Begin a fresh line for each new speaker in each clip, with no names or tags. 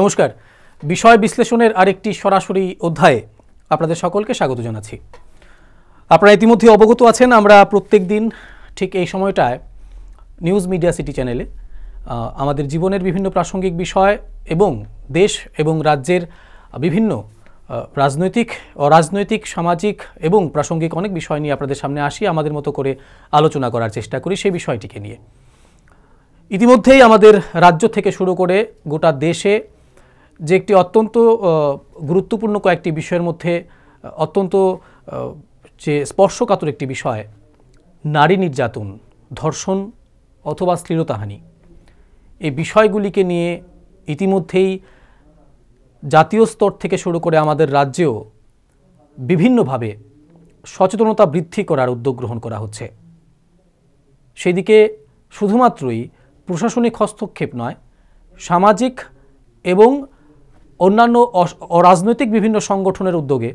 নমস্কার বিষয় বিশ্লেষণের আরেকটি সরাসরি অধ্যায়ে আপনাদের সকলকে স্বাগত জানাচ্ছি আপনারা ইতিমধ্যে অবগত আছেন আমরা প্রত্যেক দিন ঠিক এই সময়টায় নিউজ মিডিয়া সিটি চ্যানেলে আমাদের জীবনের বিভিন্ন প্রাসঙ্গিক বিষয় এবং দেশ এবং রাজ্যের বিভিন্ন রাজনৈতিক অরাজনৈতিক সামাজিক এবং প্রাসঙ্গিক অনেক বিষয় নিয়ে আপনাদের সামনে আসি আমাদের মতো করে আলোচনা করার চেষ্টা করি সেই বিষয়টিকে নিয়ে ইতিমধ্যেই আমাদের রাজ্য থেকে শুরু করে গোটা দেশে যে একটি অত্যন্ত গুরুত্বপূর্ণ কয়েকটি বিষয়ের মধ্যে অত্যন্ত যে স্পর্শকাতর একটি বিষয় নারী নির্যাতন ধর্ষণ অথবা শ্লীলতাহানি এই বিষয়গুলিকে নিয়ে ইতিমধ্যেই জাতীয় স্তর থেকে শুরু করে আমাদের রাজ্যেও বিভিন্নভাবে সচেতনতা বৃদ্ধি করার উদ্যোগ গ্রহণ করা হচ্ছে সেদিকে শুধুমাত্রই প্রশাসনিক হস্তক্ষেপ নয় সামাজিক এবং অন্যান্য অরাজনৈতিক বিভিন্ন সংগঠনের উদ্যোগে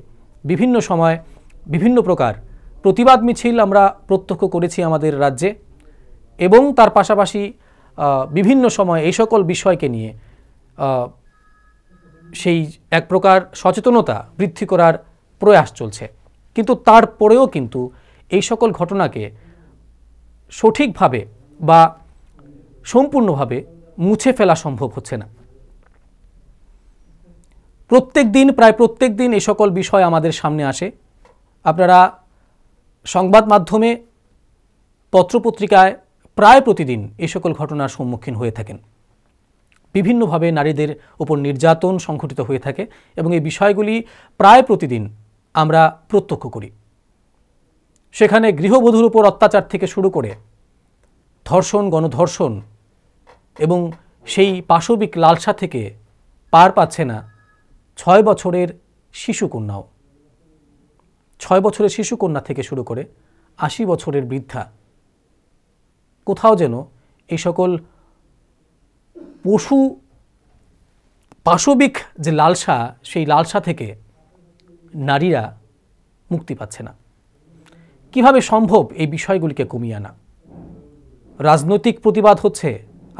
বিভিন্ন সময় বিভিন্ন প্রকার প্রতিবাদ মিছিল আমরা প্রত্যক্ষ করেছি আমাদের রাজ্যে এবং তার পাশাপাশি বিভিন্ন সময় এই সকল বিষয়কে নিয়ে সেই এক প্রকার সচেতনতা বৃদ্ধি করার প্রয়াস চলছে কিন্তু তারপরেও কিন্তু এই সকল ঘটনাকে সঠিকভাবে বা সম্পূর্ণভাবে মুছে ফেলা সম্ভব হচ্ছে না প্রত্যেক দিন প্রায় প্রত্যেক দিন এ সকল বিষয় আমাদের সামনে আসে আপনারা সংবাদ মাধ্যমে পত্রপত্রিকায় প্রায় প্রতিদিন এ সকল ঘটনার সম্মুখীন হয়ে থাকেন বিভিন্নভাবে নারীদের ওপর নির্যাতন সংঘটিত হয়ে থাকে এবং এই বিষয়গুলি প্রায় প্রতিদিন আমরা প্রত্যক্ষ করি সেখানে গৃহবধূর উপর অত্যাচার থেকে শুরু করে ধর্ষণ গণধর্ষণ এবং সেই পাশবিক লালসা থেকে পার পাচ্ছে না ছয় বছরের শিশুকন্যাও ছয় বছরের শিশুকন্যা থেকে শুরু করে আশি বছরের বৃদ্ধা কোথাও যেন এই সকল পশু পাশবিক যে লালসা সেই লালসা থেকে নারীরা মুক্তি পাচ্ছে না কিভাবে সম্ভব এই বিষয়গুলিকে কমিয়ে আনা রাজনৈতিক প্রতিবাদ হচ্ছে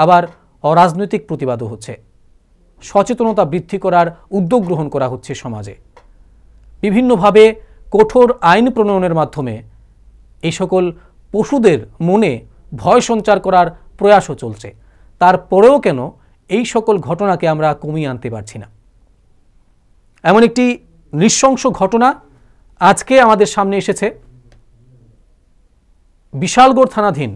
আবার অরাজনৈতিক প্রতিবাদও হচ্ছে সচেতনতা বৃদ্ধি করার উদ্যোগ গ্রহণ করা হচ্ছে সমাজে বিভিন্নভাবে কঠোর আইন প্রণয়নের মাধ্যমে এই সকল পশুদের মনে ভয় সঞ্চার করার প্রয়াসও চলছে তারপরেও কেন এই সকল ঘটনাকে আমরা কমিয়ে আনতে পারছি না এমন একটি নৃশংস ঘটনা আজকে আমাদের সামনে এসেছে বিশালগড় থানাধীন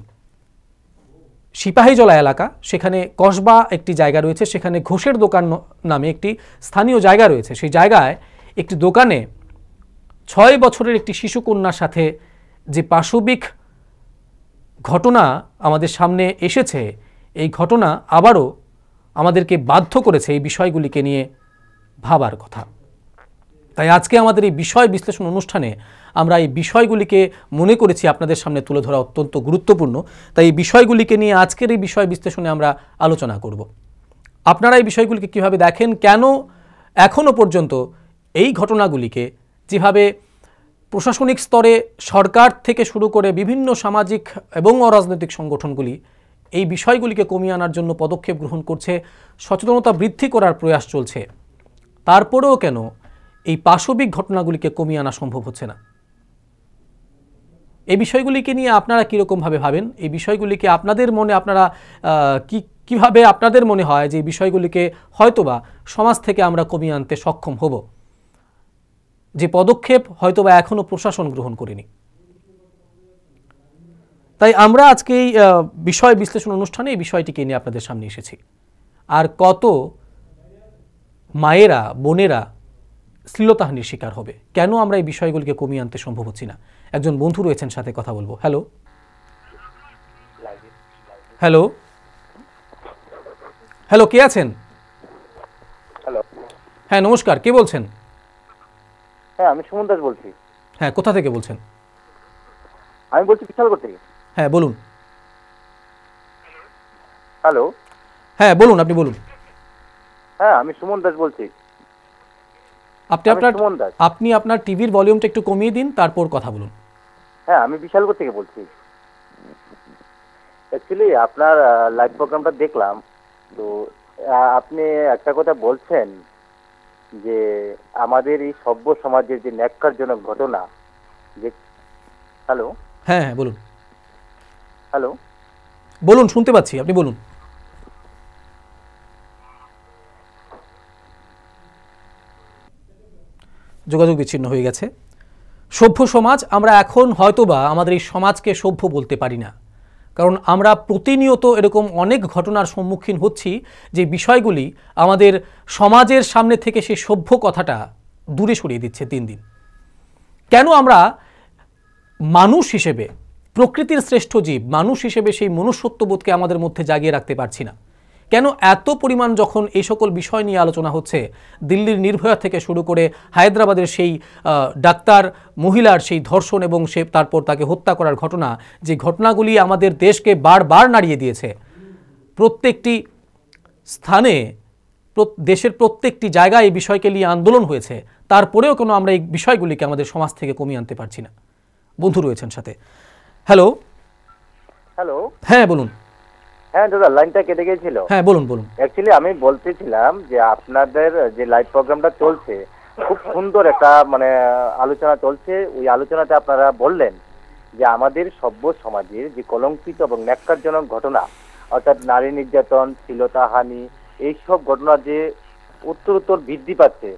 সিপাহীজলা এলাকা সেখানে কসবা একটি জায়গা রয়েছে সেখানে ঘোষের দোকান নামে একটি স্থানীয় জায়গা রয়েছে সেই জায়গায় একটি দোকানে ছয় বছরের একটি শিশুকন্যার সাথে যে পাশবিক ঘটনা আমাদের সামনে এসেছে এই ঘটনা আবারও আমাদেরকে বাধ্য করেছে এই বিষয়গুলিকে নিয়ে ভাবার কথা তাই আজকে আমাদের এই বিষয় বিশ্লেষণ অনুষ্ঠানে আমরা এই বিষয়গুলিকে মনে করেছি আপনাদের সামনে তুলে ধরা অত্যন্ত গুরুত্বপূর্ণ তাই এই বিষয়গুলিকে নিয়ে আজকের এই বিষয় বিশ্লেষণে আমরা আলোচনা করব আপনারা এই বিষয়গুলিকে কিভাবে দেখেন কেন এখনও পর্যন্ত এই ঘটনাগুলিকে যেভাবে প্রশাসনিক স্তরে সরকার থেকে শুরু করে বিভিন্ন সামাজিক এবং অরাজনৈতিক সংগঠনগুলি এই বিষয়গুলিকে কমিয়ে আনার জন্য পদক্ষেপ গ্রহণ করছে সচেতনতা বৃদ্ধি করার প্রয়াস চলছে তারপরেও কেন এই পাশবিক ঘটনাগুলিকে কমিয়ে আনা সম্ভব হচ্ছে না এই বিষয়গুলিকে নিয়ে আপনারা কীরকমভাবে ভাবেন এই বিষয়গুলিকে আপনাদের মনে আপনারা কি কিভাবে আপনাদের মনে হয় যে বিষয়গুলিকে হয়তোবা সমাজ থেকে আমরা কমিয়ে আনতে সক্ষম হব যে পদক্ষেপ হয়তোবা এখনও প্রশাসন গ্রহণ করেনি তাই আমরা আজকে এই বিষয় বিশ্লেষণ অনুষ্ঠানে এই বিষয়টিকে নিয়ে আপনাদের সামনে এসেছি আর কত মায়েরা বোনেরা শ্লীলতাহানির শিকার হবে কেন আমরা এই বিষয়গুলিকে কমিয়ে আনতে সম্ভব হচ্ছি না একজন বন্ধু রয়েছেন সাথে কথা বলবো হ্যালো হ্যালো হ্যালো কে আছেন হ্যাঁ নমস্কার কে বলছেন
হ্যাঁ আমি সুমন দাস বলছি
হ্যাঁ কোথা থেকে বলছেন
আমি বলছি বিশালগড় থেকে হ্যাঁ বলুন হ্যালো
হ্যাঁ বলুন আপনি বলুন
হ্যাঁ আমি সুমন দাস বলছি
আপনি আপনার আপনি আপনার টিভির ভলিউমটা একটু কমিয়ে দিন তারপর কথা বলুন
হ্যাঁ আমি বিশালগড় থেকে বলছি অ্যাকচুয়ালি আপনার লাইভ প্রোগ্রামটা দেখলাম তো আপনি একটা কথা বলছেন যে আমাদের এই সভ্য সমাজের যে ন্যাক্কারজনক ঘটনা যে হ্যালো হ্যাঁ হ্যাঁ বলুন হ্যালো
বলুন শুনতে পাচ্ছি আপনি বলুন যোগাযোগ বিচ্ছিন্ন হয়ে গেছে সভ্য সমাজ আমরা এখন হয়তোবা আমাদের এই সমাজকে সভ্য বলতে পারি না কারণ আমরা প্রতিনিয়ত এরকম অনেক ঘটনার সম্মুখীন হচ্ছি যে বিষয়গুলি আমাদের সমাজের সামনে থেকে সে সভ্য কথাটা দূরে সরিয়ে দিচ্ছে দিন দিন কেন আমরা মানুষ হিসেবে প্রকৃতির শ্রেষ্ঠ জীব মানুষ হিসেবে সেই মনুষ্যত্ববোধকে আমাদের মধ্যে জাগিয়ে রাখতে পারছি না কেন এত পরিমাণ যখন এই সকল বিষয় নিয়ে আলোচনা হচ্ছে দিল্লির নির্ভয়া থেকে শুরু করে হায়দ্রাবাদের সেই ডাক্তার মহিলার সেই ধর্ষণ এবং সে তারপর তাকে হত্যা করার ঘটনা যে ঘটনাগুলি আমাদের দেশকে বারবার নাড়িয়ে দিয়েছে প্রত্যেকটি স্থানে দেশের প্রত্যেকটি জায়গায় এই বিষয়কে নিয়ে আন্দোলন হয়েছে তারপরেও কোনো আমরা এই বিষয়গুলিকে আমাদের সমাজ থেকে কমিয়ে আনতে পারছি না বন্ধু রয়েছেন সাথে হ্যালো হ্যালো হ্যাঁ বলুন
হ্যাঁ দাদা লাইনটা কেটে গিয়েছিল হ্যাঁ বলুন বলুন অ্যাকচুয়ালি আমি বলতেছিলাম যে আপনাদের যে লাইভ প্রোগ্রামটা চলছে খুব সুন্দর একটা মানে আলোচনা চলছে ওই আলোচনাতে আপনারা বললেন যে আমাদের সভ্য সমাজের যে কলঙ্কিত এবং ন্যাক্কারজনক ঘটনা অর্থাৎ নারী নির্যাতন শ্লীলতাহানি এইসব ঘটনা যে উত্তর উত্তর বৃদ্ধি পাচ্ছে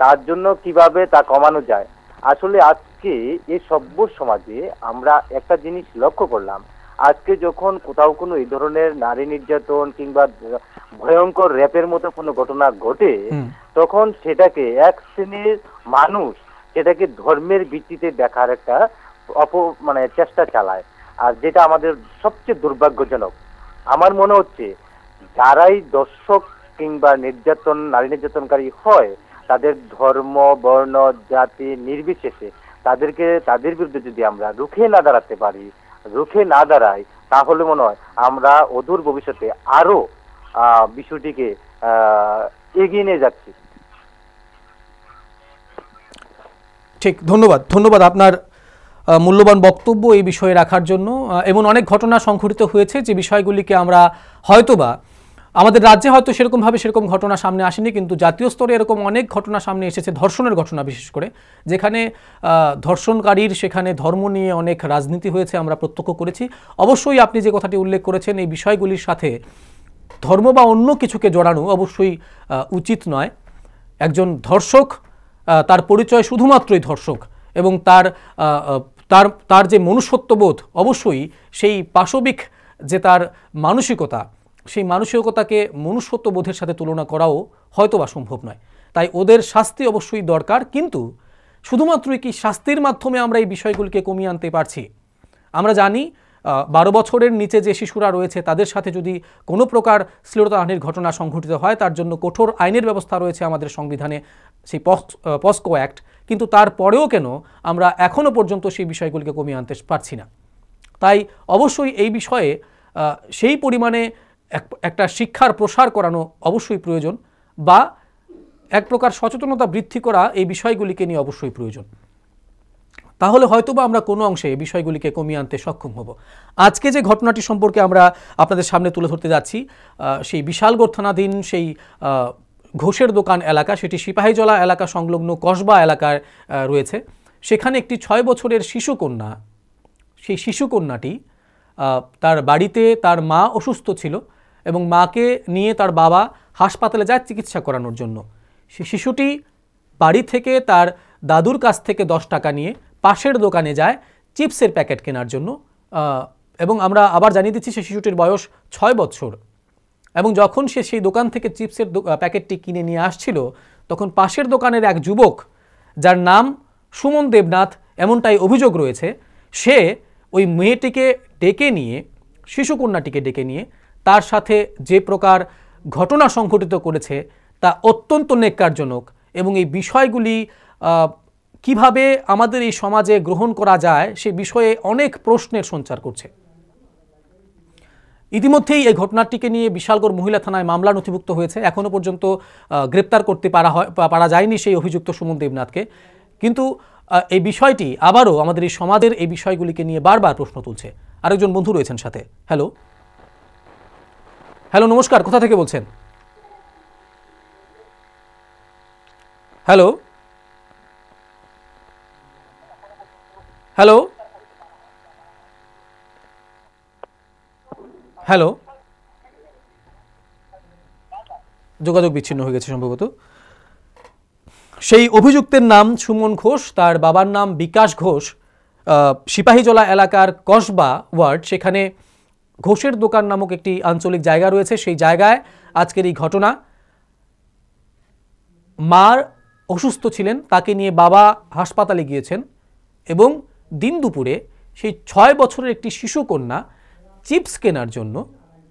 তার জন্য কিভাবে তা কমানো যায় আসলে আজকে এই সভ্য সমাজে আমরা একটা জিনিস লক্ষ্য করলাম আজকে যখন কোথাও কোনো এই ধরনের নারী নির্যাতন কিংবা ভয়ঙ্কর র্যাপের মতো কোনো ঘটনা ঘটে তখন সেটাকে এক শ্রেণীর মানুষ সেটাকে ধর্মের ভিত্তিতে দেখার একটা অপ মানে চেষ্টা চালায় আর যেটা আমাদের সবচেয়ে দুর্ভাগ্যজনক আমার মনে হচ্ছে যারাই দর্শক কিংবা নির্যাতন নারী নির্যাতনকারী হয় তাদের ধর্ম বর্ণ জাতি নির্বিশেষে তাদেরকে তাদের বিরুদ্ধে যদি আমরা রুখে না দাঁড়াতে পারি রুখে না দাঁড়ায় তাহলে মনে হয় আমরা অদূর ভবিষ্যতে আরো বিষয়টিকে এগিয়ে নিয়ে যাচ্ছি
ঠিক ধন্যবাদ ধন্যবাদ আপনার মূল্যবান বক্তব্য এই বিষয়ে রাখার জন্য এমন অনেক ঘটনা সংঘটিত হয়েছে যে বিষয়গুলিকে আমরা হয়তোবা আমাদের রাজ্যে হয়তো সেরকমভাবে সেরকম ঘটনা সামনে আসেনি কিন্তু জাতীয় স্তরে এরকম অনেক ঘটনা সামনে এসেছে ধর্ষণের ঘটনা বিশেষ করে যেখানে ধর্ষণকারীর সেখানে ধর্ম নিয়ে অনেক রাজনীতি হয়েছে আমরা প্রত্যক্ষ করেছি অবশ্যই আপনি যে কথাটি উল্লেখ করেছেন এই বিষয়গুলির সাথে ধর্ম বা অন্য কিছুকে জড়ানো অবশ্যই উচিত নয় একজন ধর্ষক তার পরিচয় শুধুমাত্রই ধর্ষক এবং তার তার তার যে মনুষ্যত্ববোধ অবশ্যই সেই পাশবিক যে তার মানসিকতা সেই মানসিকতাকে মনুষ্যত্ব বোধের সাথে তুলনা করাও হয়তো বা সম্ভব নয় তাই ওদের শাস্তি অবশ্যই দরকার কিন্তু শুধুমাত্রই কি শাস্তির মাধ্যমে আমরা এই বিষয়গুলিকে কমিয়ে আনতে পারছি আমরা জানি বারো বছরের নিচে যে শিশুরা রয়েছে তাদের সাথে যদি কোনো প্রকার শ্লীলতাহানির ঘটনা সংঘটিত হয় তার জন্য কঠোর আইনের ব্যবস্থা রয়েছে আমাদের সংবিধানে সেই পস্কো অ্যাক্ট কিন্তু তারপরেও কেন আমরা এখনও পর্যন্ত সেই বিষয়গুলিকে কমিয়ে আনতে পারছি না তাই অবশ্যই এই বিষয়ে সেই পরিমাণে একটা শিক্ষার প্রসার করানো অবশ্যই প্রয়োজন বা এক প্রকার সচেতনতা বৃদ্ধি করা এই বিষয়গুলিকে নিয়ে অবশ্যই প্রয়োজন তাহলে হয়তোবা আমরা কোনো অংশে এই বিষয়গুলিকে কমিয়ে আনতে সক্ষম হব আজকে যে ঘটনাটি সম্পর্কে আমরা আপনাদের সামনে তুলে ধরতে যাচ্ছি সেই বিশাল গোর্থানাধীন সেই ঘোষের দোকান এলাকা সেটি সিপাহীজলা এলাকা সংলগ্ন কসবা এলাকার রয়েছে সেখানে একটি ছয় বছরের শিশুকন্যা সেই শিশুকন্যাটি তার বাড়িতে তার মা অসুস্থ ছিল এবং মাকে নিয়ে তার বাবা হাসপাতালে যায় চিকিৎসা করানোর জন্য সে শিশুটি বাড়ি থেকে তার দাদুর কাছ থেকে দশ টাকা নিয়ে পাশের দোকানে যায় চিপসের প্যাকেট কেনার জন্য এবং আমরা আবার জানিয়ে দিচ্ছি সে শিশুটির বয়স ছয় বছর এবং যখন সে সেই দোকান থেকে চিপসের প্যাকেটটি কিনে নিয়ে আসছিল তখন পাশের দোকানের এক যুবক যার নাম সুমন দেবনাথ এমনটাই অভিযোগ রয়েছে সে ওই মেয়েটিকে ডেকে নিয়ে শিশুকন্যাটিকে ডেকে নিয়ে তার সাথে যে প্রকার ঘটনা সংঘটিত করেছে তা অত্যন্ত নেককারজনক এবং এই বিষয়গুলি কিভাবে আমাদের এই সমাজে গ্রহণ করা যায় সে বিষয়ে অনেক প্রশ্নের সঞ্চার করছে ইতিমধ্যেই এই ঘটনাটিকে নিয়ে বিশালগড় মহিলা থানায় মামলা নথিভুক্ত হয়েছে এখনও পর্যন্ত গ্রেপ্তার করতে পারা হয় পারা যায়নি সেই অভিযুক্ত সুমন দেবনাথকে কিন্তু এই বিষয়টি আবারও আমাদের এই সমাজের এই বিষয়গুলিকে নিয়ে বারবার প্রশ্ন তুলছে আরেকজন বন্ধু রয়েছেন সাথে হ্যালো হ্যালো নমস্কার কোথা থেকে বলছেন হ্যালো হ্যালো হ্যালো যোগাযোগ বিচ্ছিন্ন হয়ে গেছে সম্ভবত সেই অভিযুক্তের নাম সুমন ঘোষ তার বাবার নাম বিকাশ ঘোষ সিপাহীজলা এলাকার কসবা ওয়ার্ড সেখানে ঘোষের দোকান নামক একটি আঞ্চলিক জায়গা রয়েছে সেই জায়গায় আজকের এই ঘটনা মার অসুস্থ ছিলেন তাকে নিয়ে বাবা হাসপাতালে গিয়েছেন এবং দিন দুপুরে সেই ছয় বছরের একটি শিশুকন্যা চিপস কেনার জন্য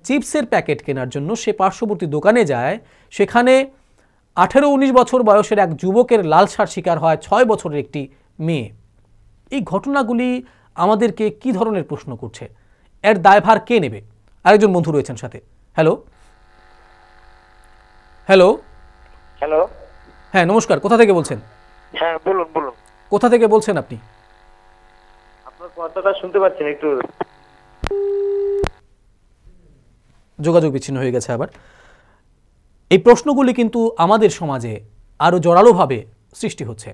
চিপসের প্যাকেট কেনার জন্য সে পার্শ্ববর্তী দোকানে যায় সেখানে আঠেরো উনিশ বছর বয়সের এক যুবকের লালসার শিকার হয় ছয় বছরের একটি মেয়ে এই ঘটনাগুলি আমাদেরকে কি ধরনের প্রশ্ন করছে এর দায়ভার কে নেবে আরেকজন বন্ধু রয়েছেন সাথে হ্যালো হ্যালো হ্যালো হ্যাঁ নমস্কার কোথা থেকে বলছেন
হ্যাঁ বলুন বলুন
কোথা থেকে বলছেন আপনি
আপনার কথাটা শুনতে পাচ্ছেন একটু
যোগাযোগ বিচ্ছিন্ন হয়ে গেছে আবার এই প্রশ্নগুলি কিন্তু আমাদের সমাজে আরও জোরালোভাবে সৃষ্টি হচ্ছে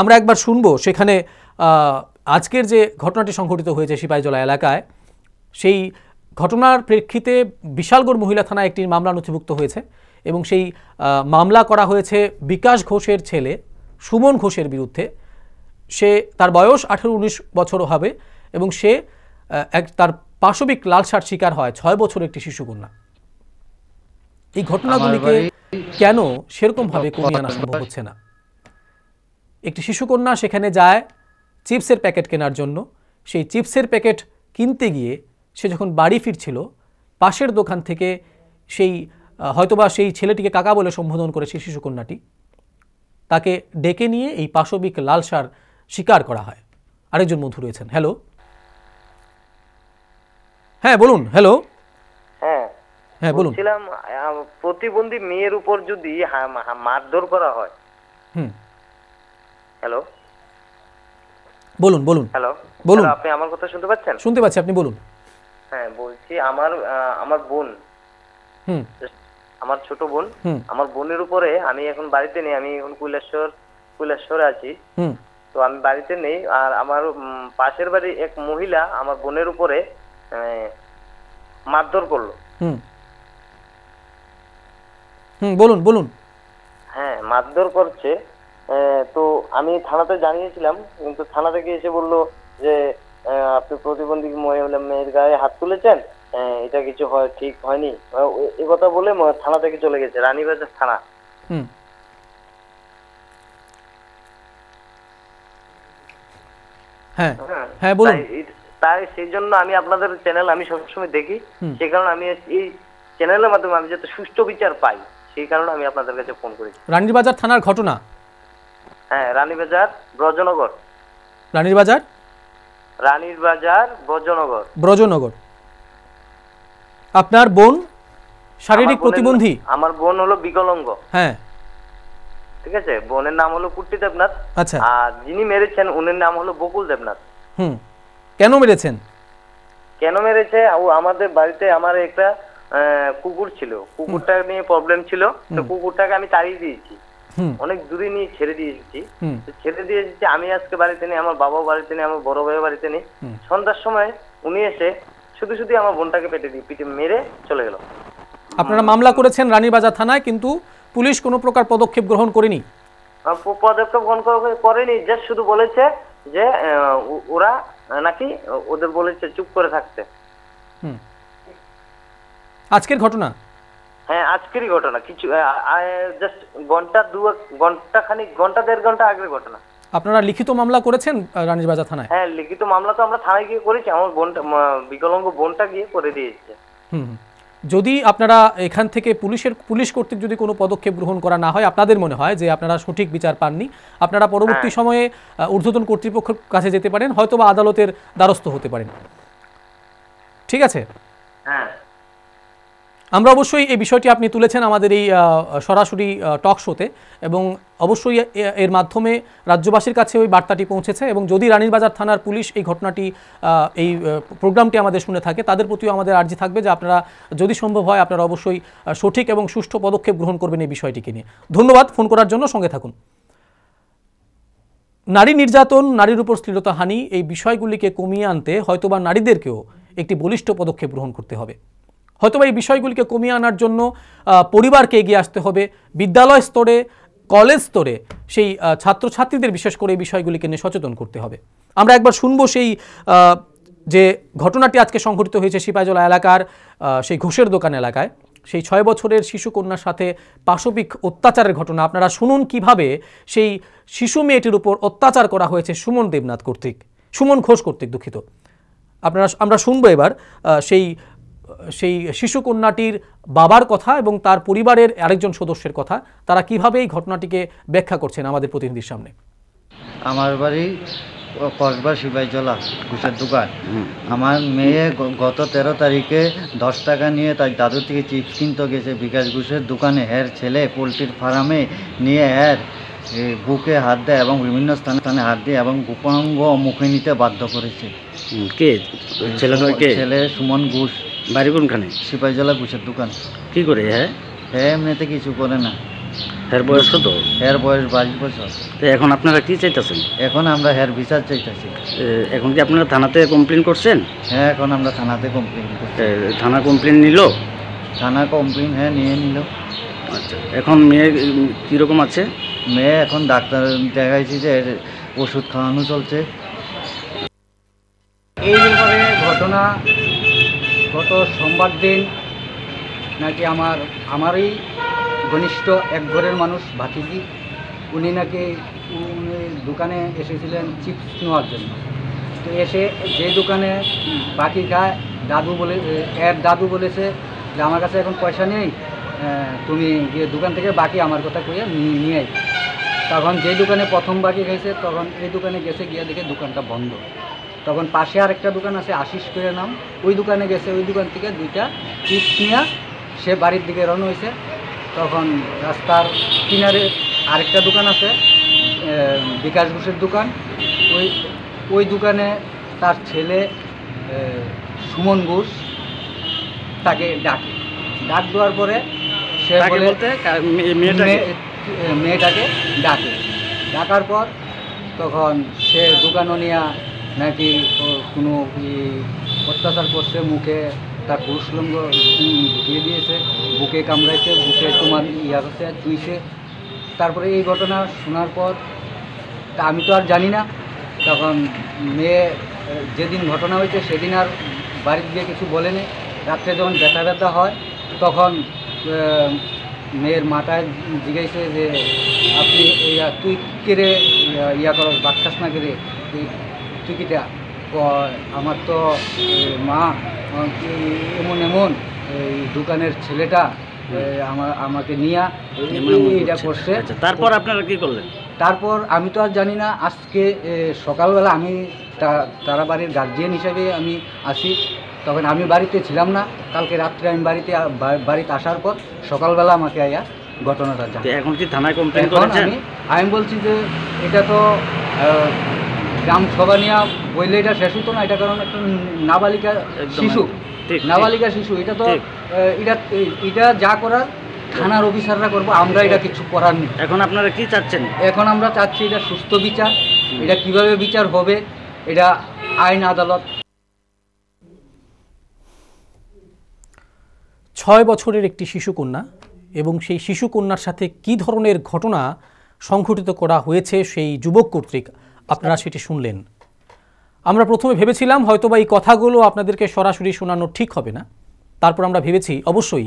আমরা একবার শুনব সেখানে আজকের যে ঘটনাটি সংঘটিত হয়েছে সিপাহীজলা এলাকায় সেই ঘটনার প্রেক্ষিতে বিশালগড় মহিলা থানায় একটি মামলা নথিভুক্ত হয়েছে এবং সেই মামলা করা হয়েছে বিকাশ ঘোষের ছেলে সুমন ঘোষের বিরুদ্ধে সে তার বয়স আঠেরো উনিশ বছর হবে এবং সে এক তার পাশবিক লালসার শিকার হয় ছয় বছর একটি শিশুকন্যা এই ঘটনাগুলিকে কেন সেরকমভাবে কমিয়ে আনা সম্ভব হচ্ছে না একটি শিশুকন্যা সেখানে যায় চিপসের প্যাকেট কেনার জন্য সেই চিপসের প্যাকেট কিনতে গিয়ে সে যখন বাড়ি ফিরছিল পাশের দোকান থেকে সেই হয়তোবা সেই ছেলেটিকে কাকা বলে সম্বোধন করেছে শিশুকন্যাটি তাকে ডেকে নিয়ে এই পাশবিক লালসার শিকার করা হয় আরেকজন বন্ধু রয়েছেন হ্যালো হ্যাঁ বলুন হ্যালো
হ্যাঁ হ্যাঁ বলুন ছিলাম প্রতিবন্ধী মেয়ের উপর যদি মারধর করা হয় হুম হ্যালো বলুন বলুন হ্যালো বলুন আপনি আমার কথা শুনতে পাচ্ছেন
শুনতে পাচ্ছি আপনি বলুন
হ্যাঁ বলছি আমার আমার বোন হুম আমার ছোট বোন আমার বোনের উপরে আমি এখন বাড়িতে নেই আমি এখন কুলেশ্বর কুলেশ্বরে আছি তো আমি বাড়িতে নেই আর আমার পাশের বাড়ি এক মহিলা আমার বোনের উপরে মানে, মারধর করলো
হুম বলুন বলুন
হ্যাঁ মারধর করছে তো আমি থানাতে জানিয়েছিলাম কিন্তু থানা থেকে এসে বললো যে আপনি প্রতিবন্ধী মহিলা মেয়ের গায়ে হাত তুলেছেন এটা কিছু হয় ঠিক হয়নি এ কথা বলে থানা থেকে চলে গেছে রানীবাজার থানা
হ্যাঁ, হ্যাঁ হ্যাঁ বলুন
তাই সেই জন্য আমি আপনাদের চ্যানেল আমি সবসময় দেখি সে কারণে আমি এই চ্যানেলের মাধ্যমে আমি যাতে সুষ্ঠু বিচার পাই সেই কারণে আমি আপনাদের কাছে ফোন করেছি
রানীবাজার থানার ঘটনা
হ্যাঁ রানীবাজার ব্রজনগর রানীবাজার রানীর বাজার ব্রজনগর
ব্রজনগর আপনার বোন শারীরিক প্রতিবন্ধী
আমার বোন হলো বিকলঙ্গ হ্যাঁ ঠিক আছে বোনের নাম হলো কুট্টি দেবনাথ আচ্ছা আর যিনি মেরেছেন উনার নাম হলো বকুল দেবনাথ
হুম কেন মেরেছেন
কেন মেরেছে ও আমাদের বাড়িতে আমার একটা কুকুর ছিল কুকুরটা নিয়ে প্রবলেম ছিল তো কুকুরটাকে আমি তাড়িয়ে দিয়েছি অনেক দূরে নিয়ে ছেড়ে দিয়ে এসেছি ছেড়ে দিয়ে এসেছি আমি আজকে বাড়িতে নেই আমার বাবা বাড়িতে নেই আমার বড় ভাই বাড়িতে নেই সন্ধ্যার সময় উনি এসে শুধু শুধু আমার বোনটাকে পেটে দিয়ে পিঠে মেরে চলে গেল
আপনারা মামলা করেছেন রানীবাজার থানায় কিন্তু পুলিশ কোনো প্রকার পদক্ষেপ গ্রহণ করেনি
পদক্ষেপ গ্রহণ করেনি যে শুধু বলেছে যে ওরা নাকি ওদের বলেছে চুপ করে থাকতে আজকের ঘটনা হ্যাঁ আজকেরই ঘটনা কিছু জাস্ট ঘন্টা দু ঘন্টা খানিক ঘন্টা দেড় ঘন্টা আগের ঘটনা
আপনারা লিখিত মামলা করেছেন বাজার থানায়
হ্যাঁ লিখিত মামলা তো আমরা থানায় গিয়ে করেছি আমার বোনটা বিকলাঙ্গ বোনটা গিয়ে করে দিয়েছে
হুম
যদি আপনারা এখান থেকে পুলিশের পুলিশ কর্তৃক যদি কোনো পদক্ষেপ গ্রহণ করা না হয় আপনাদের মনে হয় যে আপনারা সঠিক বিচার পাননি আপনারা পরবর্তী হ্যাঁ। সময়ে ঊর্ধ্বতন কর্তৃপক্ষের কাছে যেতে পারেন হয়তোবা আদালতের দ্বারস্থ হতে পারেন ঠিক আছে হ্যাঁ আমরা অবশ্যই এই বিষয়টি আপনি তুলেছেন আমাদের এই সরাসরি টক শোতে এবং অবশ্যই এর মাধ্যমে রাজ্যবাসীর কাছে ওই বার্তাটি পৌঁছেছে এবং যদি রানীরবাজার থানার পুলিশ এই ঘটনাটি এই প্রোগ্রামটি আমাদের শুনে থাকে তাদের প্রতিও আমাদের আর্জি থাকবে যে আপনারা যদি সম্ভব হয় আপনারা অবশ্যই সঠিক এবং সুষ্ঠু পদক্ষেপ গ্রহণ করবেন এই বিষয়টিকে নিয়ে ধন্যবাদ ফোন করার জন্য সঙ্গে থাকুন নারী নির্যাতন নারীর উপর স্থিরতা হানি এই বিষয়গুলিকে কমিয়ে আনতে হয়তোবা নারীদেরকেও একটি বলিষ্ঠ পদক্ষেপ গ্রহণ করতে হবে হয়তো এই বিষয়গুলিকে কমিয়ে আনার জন্য পরিবারকে এগিয়ে আসতে হবে বিদ্যালয় স্তরে কলেজ স্তরে সেই ছাত্রছাত্রীদের বিশেষ করে এই বিষয়গুলিকে নিয়ে সচেতন করতে হবে আমরা একবার শুনবো সেই যে ঘটনাটি আজকে সংঘটিত হয়েছে সিপাইজলা এলাকার সেই ঘোষের দোকান এলাকায় সেই ছয় বছরের শিশু কন্যার সাথে পাশবিক অত্যাচারের ঘটনা আপনারা শুনুন কিভাবে সেই শিশু মেয়েটির উপর অত্যাচার করা হয়েছে সুমন দেবনাথ কর্তৃক সুমন ঘোষ কর্তৃক দুঃখিত আপনারা আমরা শুনবো এবার সেই সেই শিশু কন্যাটির বাবার কথা এবং তার পরিবারের আরেকজন সদস্যের কথা তারা কিভাবে এই ঘটনাটিকে ব্যাখ্যা করছেন আমাদের প্রতিনিধির সামনে আমার বাড়ি কসবা
শিবাইজলা ঘুষের দোকান আমার মেয়ে গত তেরো তারিখে দশ টাকা নিয়ে তার দাদু থেকে চিপস কিনতে গেছে বিকাশ ঘুষের দোকানে হের ছেলে পোলট্রির ফার্মে নিয়ে হের বুকে হাত দেয় এবং বিভিন্ন স্থানে স্থানে হাত দিয়ে এবং গোপনাঙ্গ মুখে নিতে বাধ্য করেছে কে ছেলে
সুমন ঘোষ বাড়ি কোনখানে
সিপাহী জেলা গুছের দোকান কি করে হ্যাঁ হ্যাঁ এমনিতে কিছু করে না হের বয়স কত হের বয়স বাইশ বছর তো এখন আপনারা কি চাইতেছেন এখন আমরা হের বিচার চাইতেছি এখন কি আপনারা থানাতে কমপ্লেন করছেন হ্যাঁ এখন আমরা থানাতে কমপ্লেন করছি থানা কমপ্লেন নিল থানা কমপ্লেন হ্যাঁ নিয়ে নিল আচ্ছা এখন মেয়ে কীরকম আছে মেয়ে এখন ডাক্তার দেখাইছি যে ওষুধ খাওয়ানো চলছে
এই ঘটনা গত সোমবার দিন নাকি আমার আমারই ঘনিষ্ঠ এক ঘরের মানুষ ভাতিজি উনি নাকি উনি দোকানে এসেছিলেন চিপস নেওয়ার জন্য তো এসে যে দোকানে বাকি খায় দাদু বলে এর দাদু বলেছে যে আমার কাছে এখন পয়সা নেই তুমি গিয়ে দোকান থেকে বাকি আমার কথা কইয়ে নিয়ে তখন যে দোকানে প্রথম বাকি খাইছে তখন এই দোকানে গেছে গিয়ে দেখে দোকানটা বন্ধ তখন পাশে আর একটা দোকান আছে আশিস করে নাম ওই দোকানে গেছে ওই দোকান থেকে দুইটা চিপস নিয়ে সে বাড়ির দিকে রওনা হয়েছে তখন রাস্তার কিনারে আরেকটা দোকান আছে বিকাশ ঘোষের দোকান ওই ওই দোকানে তার ছেলে সুমন ঘোষ তাকে ডাকে ডাক দেওয়ার পরে সে মেয়েটাকে ডাকে ডাকার পর তখন সে দোকানও নিয়ে নাকি কোনো অত্যাচার করছে মুখে তার পুরুষলঙ্গ ঢুকিয়ে দিয়েছে বুকে কামড়াইছে বুকে তোমার ইয়া আছে চুইছে তারপরে এই ঘটনা শোনার পর তা আমি তো আর জানি না তখন মেয়ে যেদিন ঘটনা হয়েছে সেদিন আর বাড়ির গিয়ে কিছু বলেনি রাত্রে যখন ব্যথা ব্যথা হয় তখন মেয়ের মাথায় জিজ্ঞেসে যে আপনি তুই কেড়ে ইয়া করো বাচ্চাস না কেড়ে টিকিটা আমার তো মা এমন এমন এই দোকানের ছেলেটা আমার আমাকে নিয়ে এটা করছে আচ্ছা, তারপর আপনারা কি করলেন তারপর আমি তো আর জানি না আজকে সকালবেলা আমি তারা বাড়ির গার্জিয়ান হিসেবে আমি আসি তখন আমি বাড়িতে ছিলাম না কালকে রাত্রে আমি বাড়িতে বাড়িতে আসার পর সকালবেলা আমাকে আয়া ঘটনাটা জানি এখন কি থানায় কমপ্লেন করেছেন আমি বলছি যে এটা তো গ্রাম সভা নিয়ে বললে এটা শেষ হতো না এটা কারণ একটা নাবালিকা শিশু নাবালিকা শিশু এটা তো এটা এটা যা করার থানার অফিসাররা করবো আমরা এটা কিছু করার নেই এখন আপনারা কি চাচ্ছেন এখন আমরা চাচ্ছি এটা সুস্থ বিচার এটা কিভাবে বিচার হবে এটা আইন আদালত
ছয় বছরের একটি শিশুকন্যা এবং সেই শিশুকন্যার সাথে কি ধরনের ঘটনা সংঘটিত করা হয়েছে সেই যুবক কর্তৃক আপনারা সেটি শুনলেন আমরা প্রথমে ভেবেছিলাম হয়তোবা এই কথাগুলো আপনাদেরকে সরাসরি শোনানো ঠিক হবে না তারপর আমরা ভেবেছি অবশ্যই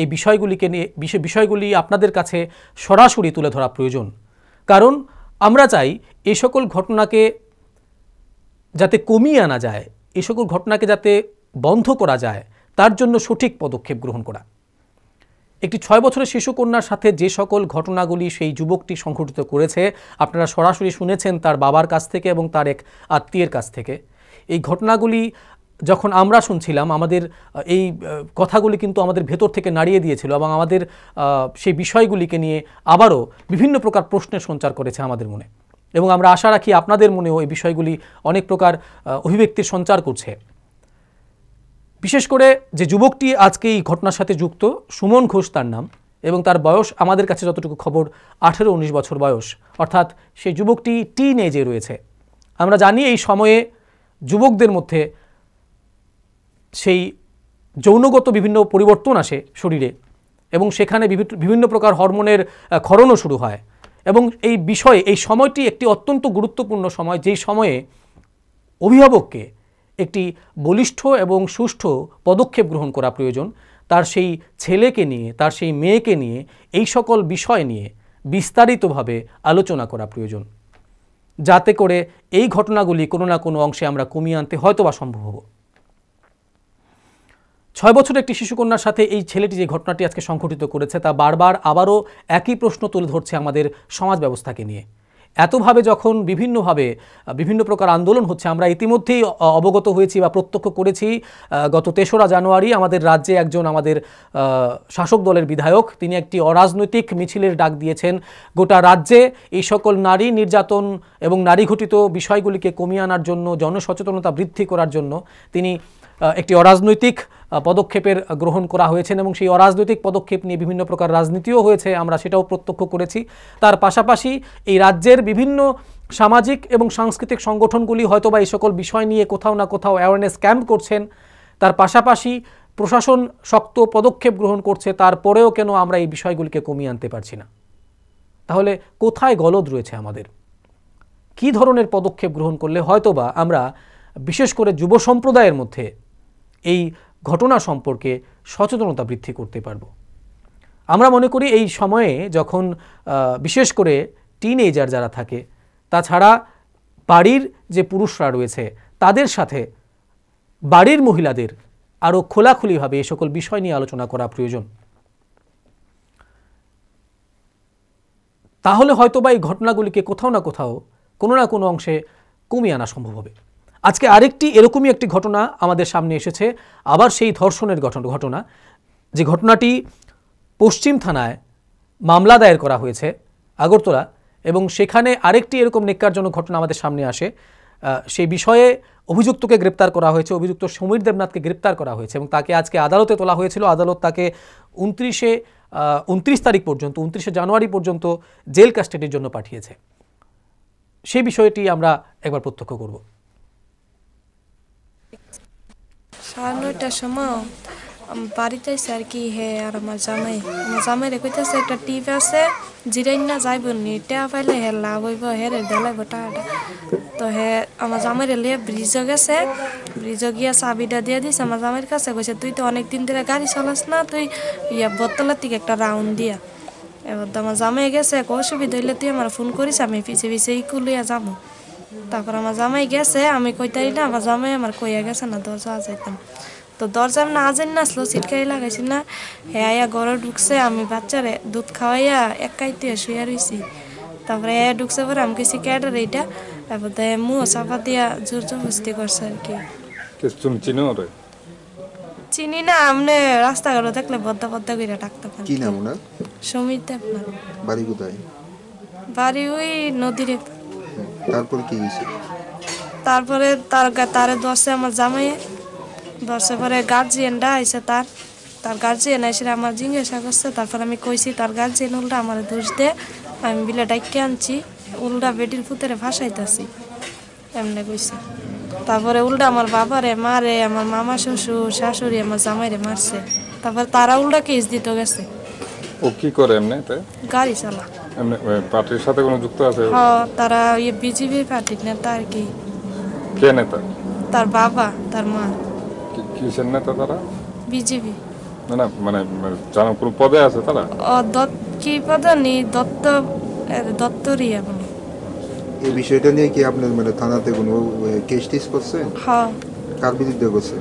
এই বিষয়গুলিকে নিয়ে বিষয়গুলি আপনাদের কাছে সরাসরি তুলে ধরা প্রয়োজন কারণ আমরা চাই এ সকল ঘটনাকে যাতে কমিয়ে আনা যায় এ সকল ঘটনাকে যাতে বন্ধ করা যায় তার জন্য সঠিক পদক্ষেপ গ্রহণ করা একটি ছয় বছরের শিশু কন্যার সাথে যে সকল ঘটনাগুলি সেই যুবকটি সংঘটিত করেছে আপনারা সরাসরি শুনেছেন তার বাবার কাছ থেকে এবং তার এক আত্মীয়ের কাছ থেকে এই ঘটনাগুলি যখন আমরা শুনছিলাম আমাদের এই কথাগুলি কিন্তু আমাদের ভেতর থেকে নাড়িয়ে দিয়েছিল এবং আমাদের সেই বিষয়গুলিকে নিয়ে আবারও বিভিন্ন প্রকার প্রশ্নের সঞ্চার করেছে আমাদের মনে এবং আমরা আশা রাখি আপনাদের মনেও এই বিষয়গুলি অনেক প্রকার অভিব্যক্তির সঞ্চার করছে বিশেষ করে যে যুবকটি আজকে এই ঘটনার সাথে যুক্ত সুমন ঘোষ তার নাম এবং তার বয়স আমাদের কাছে যতটুকু খবর আঠেরো উনিশ বছর বয়স অর্থাৎ সেই যুবকটি টিন এজে রয়েছে আমরা জানি এই সময়ে যুবকদের মধ্যে সেই যৌনগত বিভিন্ন পরিবর্তন আসে শরীরে এবং সেখানে বিভিন্ন প্রকার হরমোনের ক্ষরণও শুরু হয় এবং এই বিষয়ে এই সময়টি একটি অত্যন্ত গুরুত্বপূর্ণ সময় যেই সময়ে অভিভাবককে একটি বলিষ্ঠ এবং সুষ্ঠু পদক্ষেপ গ্রহণ করা প্রয়োজন তার সেই ছেলেকে নিয়ে তার সেই মেয়েকে নিয়ে এই সকল বিষয় নিয়ে বিস্তারিতভাবে আলোচনা করা প্রয়োজন যাতে করে এই ঘটনাগুলি কোনো না কোনো অংশে আমরা কমিয়ে আনতে হয়তো বা সম্ভব হব ছয় বছর একটি শিশুকন্যার সাথে এই ছেলেটি যে ঘটনাটি আজকে সংঘটিত করেছে তা বারবার আবারও একই প্রশ্ন তুলে ধরছে আমাদের সমাজ ব্যবস্থাকে নিয়ে এতভাবে যখন বিভিন্নভাবে বিভিন্ন প্রকার আন্দোলন হচ্ছে আমরা ইতিমধ্যেই অবগত হয়েছি বা প্রত্যক্ষ করেছি গত তেসরা জানুয়ারি আমাদের রাজ্যে একজন আমাদের শাসক দলের বিধায়ক তিনি একটি অরাজনৈতিক মিছিলের ডাক দিয়েছেন গোটা রাজ্যে এই সকল নারী নির্যাতন এবং নারী ঘটিত বিষয়গুলিকে কমিয়ে আনার জন্য জনসচেতনতা বৃদ্ধি করার জন্য তিনি একটি অরাজনৈতিক পদক্ষেপের গ্রহণ করা হয়েছেন এবং সেই অরাজনৈতিক পদক্ষেপ নিয়ে বিভিন্ন প্রকার রাজনীতিও হয়েছে আমরা সেটাও প্রত্যক্ষ করেছি তার পাশাপাশি এই রাজ্যের বিভিন্ন সামাজিক এবং সাংস্কৃতিক সংগঠনগুলি হয়তোবা এই সকল বিষয় নিয়ে কোথাও না কোথাও অ্যাওয়ারনেস ক্যাম্প করছেন তার পাশাপাশি প্রশাসন শক্ত পদক্ষেপ গ্রহণ করছে তারপরেও কেন আমরা এই বিষয়গুলিকে কমিয়ে আনতে পারছি না তাহলে কোথায় গলদ রয়েছে আমাদের কি ধরনের পদক্ষেপ গ্রহণ করলে হয়তোবা আমরা বিশেষ করে যুব সম্প্রদায়ের মধ্যে এই ঘটনা সম্পর্কে সচেতনতা বৃদ্ধি করতে পারব আমরা মনে করি এই সময়ে যখন বিশেষ করে টিন এজার যারা থাকে তাছাড়া বাড়ির যে পুরুষরা রয়েছে তাদের সাথে বাড়ির মহিলাদের আরও খোলাখুলিভাবে এ সকল বিষয় নিয়ে আলোচনা করা প্রয়োজন তাহলে হয়তো বা এই ঘটনাগুলিকে কোথাও না কোথাও কোনো না কোনো অংশে কমিয়ে আনা সম্ভব হবে আজকে আরেকটি এরকমই একটি ঘটনা আমাদের সামনে এসেছে আবার সেই ধর্ষণের ঘটনা ঘটনা যে ঘটনাটি পশ্চিম থানায় মামলা দায়ের করা হয়েছে আগরতলা এবং সেখানে আরেকটি এরকম নিকারজনক ঘটনা আমাদের সামনে আসে সেই বিষয়ে অভিযুক্তকে গ্রেপ্তার করা হয়েছে অভিযুক্ত সমীর দেবনাথকে গ্রেপ্তার করা হয়েছে এবং তাকে আজকে আদালতে তোলা হয়েছিল আদালত তাকে উনত্রিশে উনত্রিশ তারিখ পর্যন্ত উনত্রিশে জানুয়ারি পর্যন্ত জেল কাস্টাডির জন্য পাঠিয়েছে সেই বিষয়টি আমরা একবার প্রত্যক্ষ করব
সাড়ে সময় বাড়িতে আইসে আর কি হে আর আমার জামাই আমার জামাই রে একটা টিপ আছে জিরাইন না যাইব নি টেয়া পাইলে হে লাভ হইব হে রে দেলাইব টাকাটা তো হে আমার জামাই রে লিয়ে ব্রিজও গেছে ব্রিজও গিয়া চাবিটা দিয়ে দিস আমার জামাইয়ের কাছে কইছে তুই তো অনেক দিন ধরে গাড়ি চলাস না তুই ইয়া বোতলের থেকে একটা রাউন্ড দিয়া এবার তো আমার জামাই গেছে অসুবিধা হইলে তুই আমার ফোন করিস আমি পিছিয়ে পিছিয়ে ইকুলিয়া যাবো তারপর আমার জামাই গেছে আমি কইতারি না আমার জামাই আমার কইয়া গেছে না দরজা যাইতাম তো দরজা না আজেন না আসলো ছিটকাই লাগাইছি না হে আয়া ঘরে ঢুকছে আমি বাচ্চারে দুধ খাওয়াইয়া এক কাইতে শুয়ে রয়েছি তারপরে এ ঢুকছে পরে আমি কিছু ক্যাডার এইটা তারপর দেয় মুহ চাপা দিয়া জোর জবস্তি করছে আর কি
তুমি চিনো রে
চিনি না আমনে রাস্তাঘাটে দেখলে বদ্দা বদ্দা করে ডাকতে পারেন কি নাম ওনার সমীর দেবনাথ বাড়ি কোথায় বাড়ি ওই নদীর
তারপর কি হয়েছে
তারপরে তার তারে দশে আমার জামাই দশে পরে গার্জিয়ানরা আইসে তার তার গার্জিয়ান এসে আমার জিজ্ঞাসা করছে তারপর আমি কইছি তার গার্জিয়ান উল্টা আমার দোষ দে আমি বিলে ডাইকে আনছি উল্টা বেটির পুতরে ভাসাইতেছি এমনি কইছে তারপরে উল্টা আমার বাবারে মারে আমার মামা শ্বশুর শাশুড়ি আমার জামাইরে মারছে তারপর তারা উল্টা কেস দিতে গেছে
ও কি করে এমনি গাড়ি চালা পার্টির সাথে কোনো যুক্ত আছে হ্যাঁ
তারা ইয়ে বিজেপি পার্টির নেতা আর কি কে নেতা তার বাবা তার মা
কিসের নেতা তারা বিজেপি না না মানে, মানে জানো কোন পদে আছে তারা
ও দত্ত কি পদে নি দত্ত দত্তরি এখন
এই বিষয়টা নিয়ে কি আপনার মানে থানাতে কোনো কেস টিস করছে হ্যাঁ কার বিরুদ্ধে করছে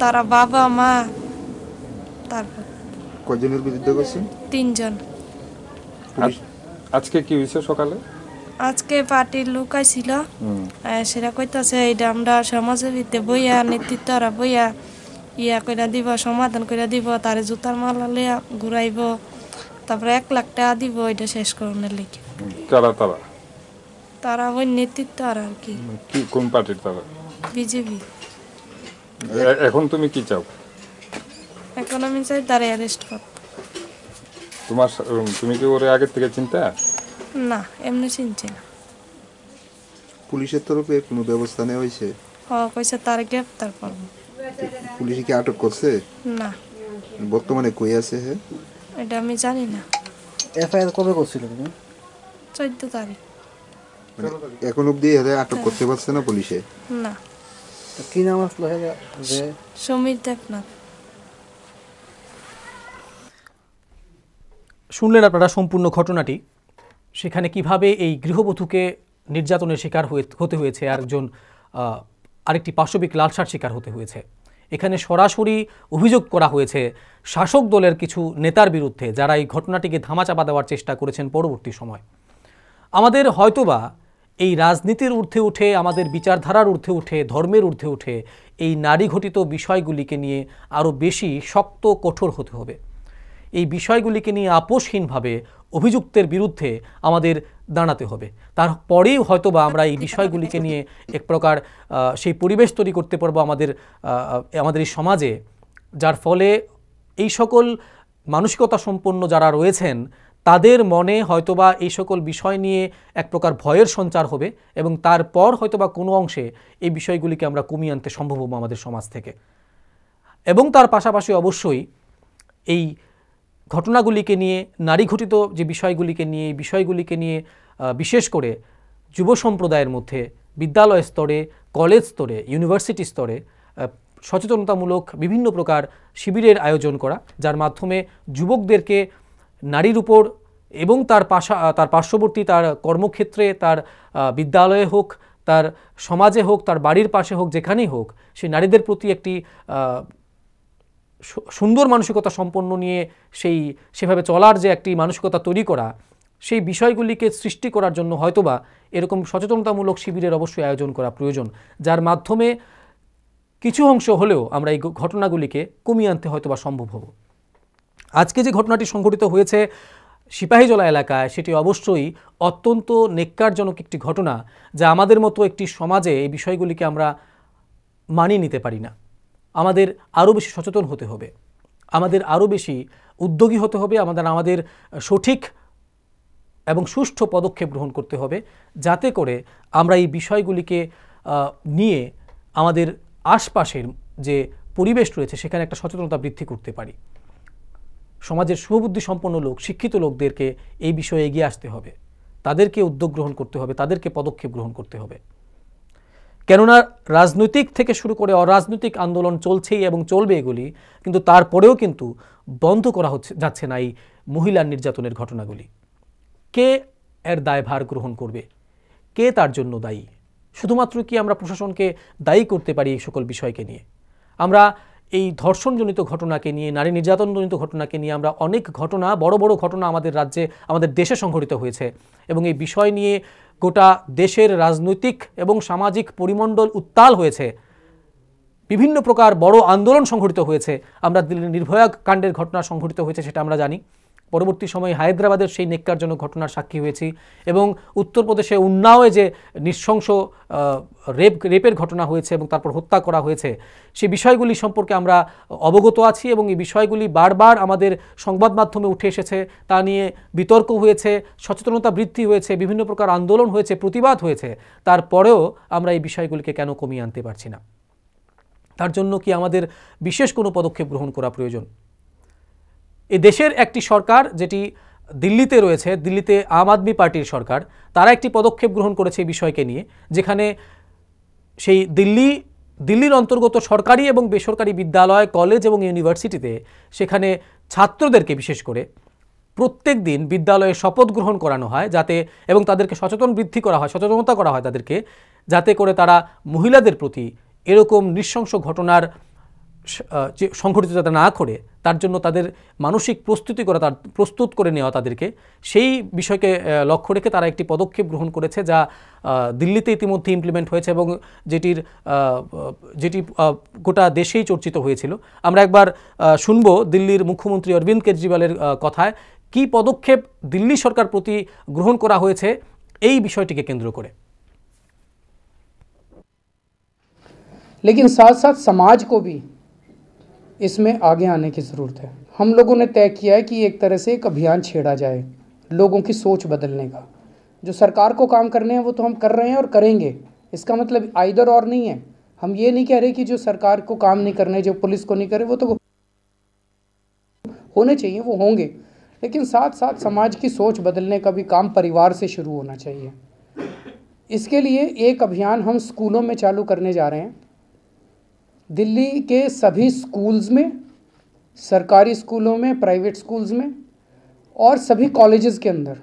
তারা বাবা মা তারপর
কজনের বিরুদ্ধে করছে তিনজন আজকে কি হয়েছে সকালে
আজকে পার্টির লোক আইছিল সেটা কইতাছে এটা আমরা সমাজের ভিতরে বইয়া নেতৃত্বরা বইয়া ইয়া কইরা দিব সমাধান কইরা দিব তারে জুতার মালা লিয়া ঘুরাইব তারপরে এক লাখ টাকা দিব এটা শেষ করণের লিখে তারা তারা তারা ওই নেতৃত্ব আর আর কি
কি কোন পার্টির তারা বিজেপি এখন তুমি কি চাও
এখন আমি চাই তারা অ্যারেস্ট করতে
তোমার তুমি কি ওরে আগে থেকে চিন্তা
না এমনি চিনছি না
পুলিশের তরফে কোনো ব্যবস্থা নেওয়া হয়েছে
হ্যাঁ কইছে তার গ্রেফতার করব
পুলিশ কি আটক করছে না বর্তমানে কই আছে হে
এটা আমি জানি না
এফআইআর কবে করছিল তুমি 14 তারিখ মানে এখন অবধি এদের আটক করতে পারছে না
পুলিশে না কি নাম আসলো হে
সমীর দেবনাথ
শুনলেন আপনারা সম্পূর্ণ ঘটনাটি সেখানে কিভাবে এই গৃহবধূকে নির্যাতনের শিকার হতে হয়েছে আর একজন আরেকটি পাশবিক লালসার শিকার হতে হয়েছে এখানে সরাসরি অভিযোগ করা হয়েছে শাসক দলের কিছু নেতার বিরুদ্ধে যারা এই ঘটনাটিকে ধামাচাপা দেওয়ার চেষ্টা করেছেন পরবর্তী সময় আমাদের হয়তোবা এই রাজনীতির ঊর্ধ্বে উঠে আমাদের বিচারধারার ঊর্ধ্বে উঠে ধর্মের ঊর্ধ্বে উঠে এই নারী ঘটিত বিষয়গুলিকে নিয়ে আরও বেশি শক্ত কঠোর হতে হবে এই বিষয়গুলিকে নিয়ে আপোষহীনভাবে অভিযুক্তের বিরুদ্ধে আমাদের দাঁড়াতে হবে তারপরেই হয়তো বা আমরা এই বিষয়গুলিকে নিয়ে এক প্রকার সেই পরিবেশ তৈরি করতে পারবো আমাদের আমাদের এই সমাজে যার ফলে এই সকল মানসিকতা সম্পন্ন যারা রয়েছেন তাদের মনে হয়তোবা এই সকল বিষয় নিয়ে এক প্রকার ভয়ের সঞ্চার হবে এবং তারপর হয়তোবা কোনো অংশে এই বিষয়গুলিকে আমরা কমিয়ে আনতে সম্ভব হবো আমাদের সমাজ থেকে এবং তার পাশাপাশি অবশ্যই এই ঘটনাগুলিকে নিয়ে নারী ঘটিত যে বিষয়গুলিকে নিয়ে বিষয়গুলিকে নিয়ে বিশেষ করে যুব সম্প্রদায়ের মধ্যে বিদ্যালয় স্তরে কলেজ স্তরে ইউনিভার্সিটি স্তরে সচেতনতামূলক বিভিন্ন প্রকার শিবিরের আয়োজন করা যার মাধ্যমে যুবকদেরকে নারীর উপর এবং তার পাশা তার পার্শ্ববর্তী তার কর্মক্ষেত্রে তার বিদ্যালয়ে হোক তার সমাজে হোক তার বাড়ির পাশে হোক যেখানেই হোক সে নারীদের প্রতি একটি সুন্দর মানসিকতা সম্পন্ন নিয়ে সেই সেভাবে চলার যে একটি মানসিকতা তৈরি করা সেই বিষয়গুলিকে সৃষ্টি করার জন্য হয়তোবা এরকম সচেতনতামূলক শিবিরের অবশ্যই আয়োজন করা প্রয়োজন যার মাধ্যমে কিছু অংশ হলেও আমরা এই ঘটনাগুলিকে কমিয়ে আনতে হয়তোবা সম্ভব হব আজকে যে ঘটনাটি সংঘটিত হয়েছে সিপাহীজলা এলাকায় সেটি অবশ্যই অত্যন্ত নেককারজনক একটি ঘটনা যা আমাদের মতো একটি সমাজে এই বিষয়গুলিকে আমরা মানিয়ে নিতে পারি না আমাদের আরও বেশি সচেতন হতে হবে আমাদের আরও বেশি উদ্যোগী হতে হবে আমাদের আমাদের সঠিক এবং সুষ্ঠু পদক্ষেপ গ্রহণ করতে হবে যাতে করে আমরা এই বিষয়গুলিকে নিয়ে আমাদের আশপাশের যে পরিবেশ রয়েছে সেখানে একটা সচেতনতা বৃদ্ধি করতে পারি সমাজের শুভবুদ্ধি সম্পন্ন লোক শিক্ষিত লোকদেরকে এই বিষয়ে এগিয়ে আসতে হবে তাদেরকে উদ্যোগ গ্রহণ করতে হবে তাদেরকে পদক্ষেপ গ্রহণ করতে হবে কেননা রাজনৈতিক থেকে শুরু করে অরাজনৈতিক আন্দোলন চলছেই এবং চলবে এগুলি কিন্তু তারপরেও কিন্তু বন্ধ করা হচ্ছে যাচ্ছে না এই মহিলার নির্যাতনের ঘটনাগুলি কে এর দায়ভার গ্রহণ করবে কে তার জন্য দায়ী শুধুমাত্র কি আমরা প্রশাসনকে দায়ী করতে পারি এই সকল বিষয়কে নিয়ে আমরা এই ধর্ষণজনিত ঘটনাকে নিয়ে নারী নির্যাতনজনিত ঘটনাকে নিয়ে আমরা অনেক ঘটনা বড় বড় ঘটনা আমাদের রাজ্যে আমাদের দেশে সংঘটিত হয়েছে এবং এই বিষয় নিয়ে গোটা দেশের রাজনৈতিক এবং সামাজিক পরিমণ্ডল উত্তাল হয়েছে বিভিন্ন প্রকার বড় আন্দোলন সংঘটিত হয়েছে আমরা দিল্লির নির্ভয়া কাণ্ডের ঘটনা সংঘটিত হয়েছে সেটা আমরা জানি পরবর্তী সময়ে হায়দ্রাবাদের সেই নিকারজনক ঘটনার সাক্ষী হয়েছি এবং উত্তরপ্রদেশে উন্নাওয়ে যে নৃশংস রেপ রেপের ঘটনা হয়েছে এবং তারপর হত্যা করা হয়েছে সে বিষয়গুলি সম্পর্কে আমরা অবগত আছি এবং এই বিষয়গুলি বারবার আমাদের সংবাদ মাধ্যমে উঠে এসেছে তা নিয়ে বিতর্ক হয়েছে সচেতনতা বৃদ্ধি হয়েছে বিভিন্ন প্রকার আন্দোলন হয়েছে প্রতিবাদ হয়েছে তারপরেও আমরা এই বিষয়গুলিকে কেন কমিয়ে আনতে পারছি না তার জন্য কি আমাদের বিশেষ কোনো পদক্ষেপ গ্রহণ করা প্রয়োজন এ দেশের একটি সরকার যেটি দিল্লিতে রয়েছে দিল্লিতে আম আদমি পার্টির সরকার তারা একটি পদক্ষেপ গ্রহণ করেছে এই বিষয়কে নিয়ে যেখানে সেই দিল্লি দিল্লির অন্তর্গত সরকারি এবং বেসরকারি বিদ্যালয় কলেজ এবং ইউনিভার্সিটিতে সেখানে ছাত্রদেরকে বিশেষ করে প্রত্যেক দিন বিদ্যালয়ে শপথ গ্রহণ করানো হয় যাতে এবং তাদেরকে সচেতন বৃদ্ধি করা হয় সচেতনতা করা হয় তাদেরকে যাতে করে তারা মহিলাদের প্রতি এরকম নৃশংস ঘটনার সংঘটিত যাতে না করে তার জন্য তাদের মানসিক প্রস্তুতি করা তার প্রস্তুত করে নেওয়া তাদেরকে সেই বিষয়কে লক্ষ্য রেখে তারা একটি পদক্ষেপ গ্রহণ করেছে যা দিল্লিতে ইতিমধ্যে ইমপ্লিমেন্ট হয়েছে এবং যেটির যেটি গোটা দেশেই চর্চিত হয়েছিল আমরা একবার শুনব দিল্লির মুখ্যমন্ত্রী অরবিন্দ কেজরিওয়ালের কথায় কি পদক্ষেপ দিল্লি সরকার প্রতি গ্রহণ করা হয়েছে এই বিষয়টিকে কেন্দ্র করে
लेकिन साथ साथ समाज को भी इसमें आगे आने की ज़रूरत है हम लोगों ने तय किया है कि एक तरह से एक अभियान छेड़ा जाए लोगों की सोच बदलने का जो सरकार को काम करने हैं वो तो हम कर रहे हैं और करेंगे इसका मतलब आइधर और नहीं है हम ये नहीं कह रहे कि जो सरकार को काम नहीं करने जो पुलिस को नहीं करे वो तो होने चाहिए वो होंगे लेकिन साथ साथ समाज की सोच बदलने का भी काम परिवार से शुरू होना चाहिए इसके लिए एक अभियान हम स्कूलों में चालू करने जा रहे हैं दिल्ली के सभी स्कूल्स में सरकारी स्कूलों में प्राइवेट स्कूल्स में और सभी कॉलेजेस के अंदर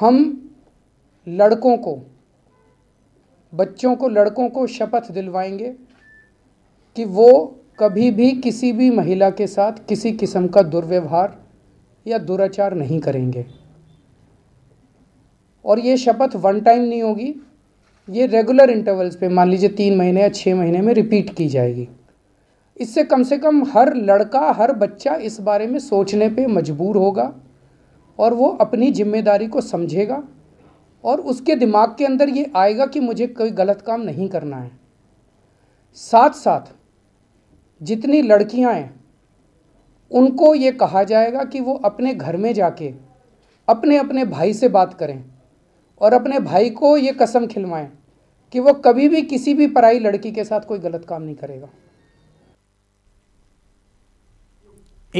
हम लड़कों को बच्चों को लड़कों को शपथ दिलवाएंगे कि वो कभी भी किसी भी महिला के साथ किसी किस्म का दुर्व्यवहार या दुराचार नहीं करेंगे और ये शपथ वन टाइम नहीं होगी ये रेगुलर इंटरवल्स पे मान लीजिए तीन महीने या छः महीने में रिपीट की जाएगी इससे कम से कम हर लड़का हर बच्चा इस बारे में सोचने पे मजबूर होगा और वो अपनी जिम्मेदारी को समझेगा और उसके दिमाग के अंदर ये आएगा कि मुझे कोई गलत काम नहीं करना है साथ साथ जितनी लड़कियां हैं उनको ये कहा जाएगा कि वो अपने घर में जाके अपने अपने भाई से बात करें और अपने भाई को ये कसम खिलवाएं कि वो कभी भी किसी भी पराई लड़की के साथ कोई गलत काम नहीं करेगा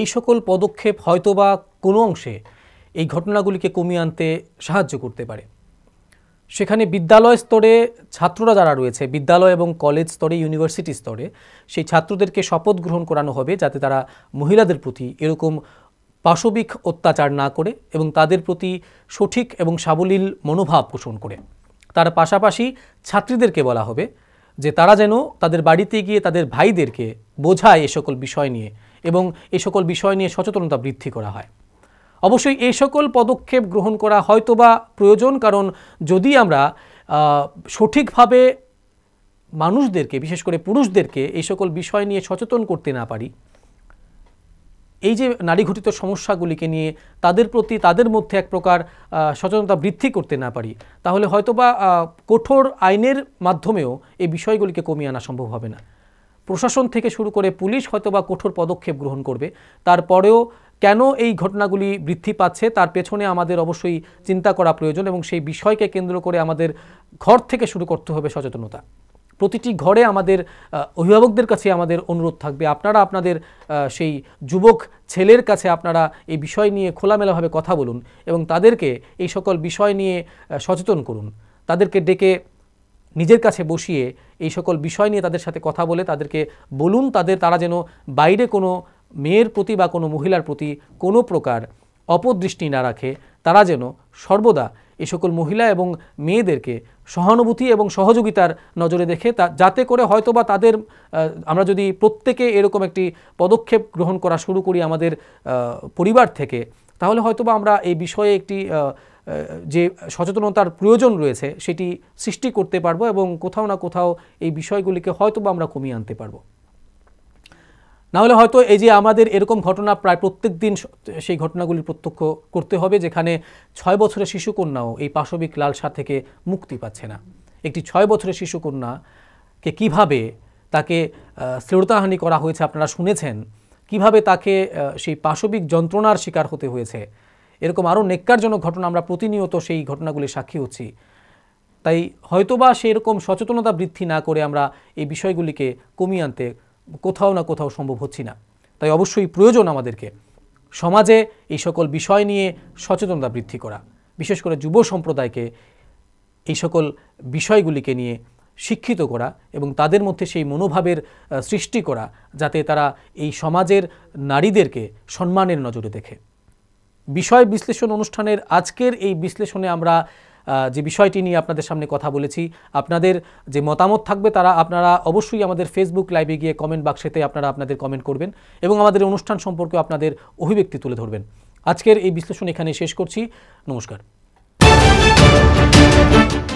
এই সকল পদক্ষেপ বা কোনো অংশে এই ঘটনাগুলিকে কমিয়ে আনতে সাহায্য করতে পারে সেখানে বিদ্যালয় স্তরে ছাত্ররা যারা রয়েছে বিদ্যালয় এবং কলেজ স্তরে ইউনিভার্সিটি স্তরে সেই ছাত্রদেরকে শপথ গ্রহণ করানো হবে যাতে তারা মহিলাদের প্রতি এরকম পাশবিক অত্যাচার না করে এবং তাদের প্রতি সঠিক এবং সাবলীল মনোভাব পোষণ করে তার পাশাপাশি ছাত্রীদেরকে বলা হবে যে তারা যেন তাদের বাড়িতে গিয়ে তাদের ভাইদেরকে বোঝায় এ সকল বিষয় নিয়ে এবং এ সকল বিষয় নিয়ে সচেতনতা বৃদ্ধি করা হয় অবশ্যই এই সকল পদক্ষেপ গ্রহণ করা হয়তোবা প্রয়োজন কারণ যদি আমরা সঠিকভাবে মানুষদেরকে বিশেষ করে পুরুষদেরকে এই সকল বিষয় নিয়ে সচেতন করতে না পারি এই যে নারী ঘটিত সমস্যাগুলিকে নিয়ে তাদের প্রতি তাদের মধ্যে এক প্রকার সচেতনতা বৃদ্ধি করতে না পারি তাহলে হয়তোবা কঠোর আইনের মাধ্যমেও এই বিষয়গুলিকে কমিয়ে আনা সম্ভব হবে না প্রশাসন থেকে শুরু করে পুলিশ হয়তোবা কঠোর পদক্ষেপ গ্রহণ করবে তারপরেও কেন এই ঘটনাগুলি বৃদ্ধি পাচ্ছে তার পেছনে আমাদের অবশ্যই চিন্তা করা প্রয়োজন এবং সেই বিষয়কে কেন্দ্র করে আমাদের ঘর থেকে শুরু করতে হবে সচেতনতা প্রতিটি ঘরে আমাদের অভিভাবকদের কাছে আমাদের অনুরোধ থাকবে আপনারা আপনাদের সেই যুবক ছেলের কাছে আপনারা এই বিষয় নিয়ে খোলামেলাভাবে কথা বলুন এবং তাদেরকে এই সকল বিষয় নিয়ে সচেতন করুন তাদেরকে ডেকে নিজের কাছে বসিয়ে এই সকল বিষয় নিয়ে তাদের সাথে কথা বলে তাদেরকে বলুন তাদের তারা যেন বাইরে কোনো মেয়ের প্রতি বা কোনো মহিলার প্রতি কোনো প্রকার অপদৃষ্টি না রাখে তারা যেন সর্বদা এ সকল মহিলা এবং মেয়েদেরকে সহানুভূতি এবং সহযোগিতার নজরে দেখে তা যাতে করে হয়তোবা তাদের আমরা যদি প্রত্যেকে এরকম একটি পদক্ষেপ গ্রহণ করা শুরু করি আমাদের পরিবার থেকে তাহলে হয়তোবা আমরা এই বিষয়ে একটি যে সচেতনতার প্রয়োজন রয়েছে সেটি সৃষ্টি করতে পারবো এবং কোথাও না কোথাও এই বিষয়গুলিকে হয়তোবা আমরা কমিয়ে আনতে পারবো নাহলে হয়তো এই যে আমাদের এরকম ঘটনা প্রায় প্রত্যেক দিন সেই ঘটনাগুলি প্রত্যক্ষ করতে হবে যেখানে ছয় বছরের শিশুকন্যাও এই পাশবিক লালসা থেকে মুক্তি পাচ্ছে না একটি ছয় বছরের শিশুকন্যাকে কিভাবে তাকে শ্লীলতাহানি করা হয়েছে আপনারা শুনেছেন কিভাবে তাকে সেই পাশবিক যন্ত্রণার শিকার হতে হয়েছে এরকম আরও নেককারজনক ঘটনা আমরা প্রতিনিয়ত সেই ঘটনাগুলির সাক্ষী হচ্ছি তাই হয়তোবা সেরকম সচেতনতা বৃদ্ধি না করে আমরা এই বিষয়গুলিকে কমিয়ে আনতে কোথাও না কোথাও সম্ভব হচ্ছি না তাই অবশ্যই প্রয়োজন আমাদেরকে সমাজে এই সকল বিষয় নিয়ে সচেতনতা বৃদ্ধি করা বিশেষ করে যুব সম্প্রদায়কে এই সকল বিষয়গুলিকে নিয়ে শিক্ষিত করা এবং তাদের মধ্যে সেই মনোভাবের সৃষ্টি করা যাতে তারা এই সমাজের নারীদেরকে সম্মানের নজরে দেখে বিষয় বিশ্লেষণ অনুষ্ঠানের আজকের এই বিশ্লেষণে আমরা যে বিষয়টি নিয়ে আপনাদের সামনে কথা বলেছি আপনাদের যে মতামত থাকবে তারা আপনারা অবশ্যই আমাদের ফেসবুক লাইভে গিয়ে কমেন্ট বাক্সেতে আপনারা আপনাদের কমেন্ট করবেন এবং আমাদের অনুষ্ঠান সম্পর্কে আপনাদের অভিব্যক্তি তুলে ধরবেন আজকের এই বিশ্লেষণ এখানে শেষ করছি নমস্কার